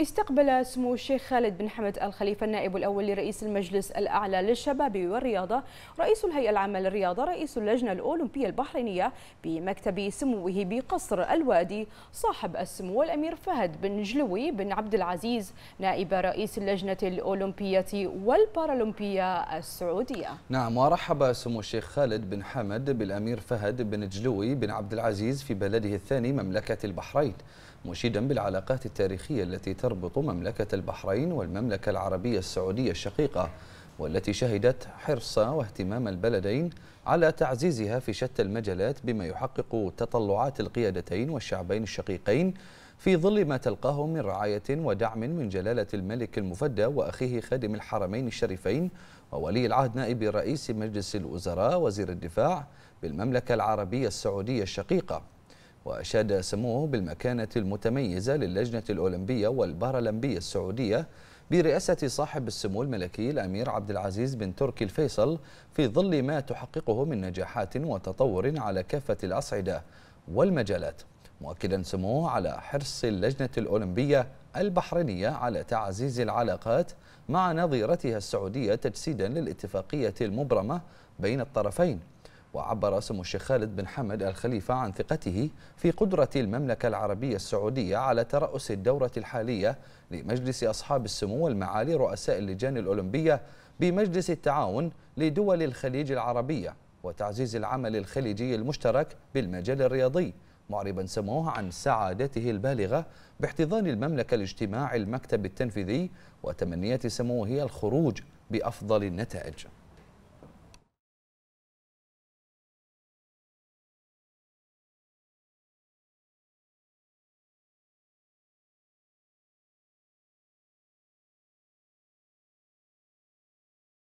استقبل سمو الشيخ خالد بن حمد الخليفة النائب الأول لرئيس المجلس الأعلى للشباب والرياضة رئيس الهيئة العامة للرياضة رئيس اللجنة الأولمبية البحرينية بمكتب سموه بقصر الوادي صاحب السمو الأمير فهد بن جلوي بن عبد العزيز نائب رئيس اللجنة الأولمبية والبارالمبية السعودية نعم ورحب سمو الشيخ خالد بن حمد بالأمير فهد بن جلوي بن عبد العزيز في بلده الثاني مملكة البحرين مشيدا بالعلاقات التاريخية التي تربط مملكة البحرين والمملكة العربية السعودية الشقيقة والتي شهدت حرص واهتمام البلدين على تعزيزها في شتى المجالات بما يحقق تطلعات القيادتين والشعبين الشقيقين في ظل ما تلقاه من رعاية ودعم من جلالة الملك المفدى وأخيه خادم الحرمين الشريفين وولي العهد نائب رئيس مجلس الوزراء وزير الدفاع بالمملكة العربية السعودية الشقيقة وأشاد سموه بالمكانة المتميزة للجنة الأولمبية والبارالمبية السعودية برئاسة صاحب السمو الملكي الأمير عبد العزيز بن تركي الفيصل في ظل ما تحققه من نجاحات وتطور على كافة الأصعدة والمجالات مؤكدا سموه على حرص اللجنة الأولمبية البحرينية على تعزيز العلاقات مع نظيرتها السعودية تجسيدا للاتفاقية المبرمة بين الطرفين وعبر سمو الشيخ خالد بن حمد الخليفة عن ثقته في قدرة المملكة العربية السعودية على ترأس الدورة الحالية لمجلس أصحاب السمو والمعالي رؤساء اللجان الأولمبية بمجلس التعاون لدول الخليج العربية وتعزيز العمل الخليجي المشترك بالمجال الرياضي معربا سموه عن سعادته البالغة باحتضان المملكة الاجتماع المكتب التنفيذي وتمنيات سموه الخروج بأفضل النتائج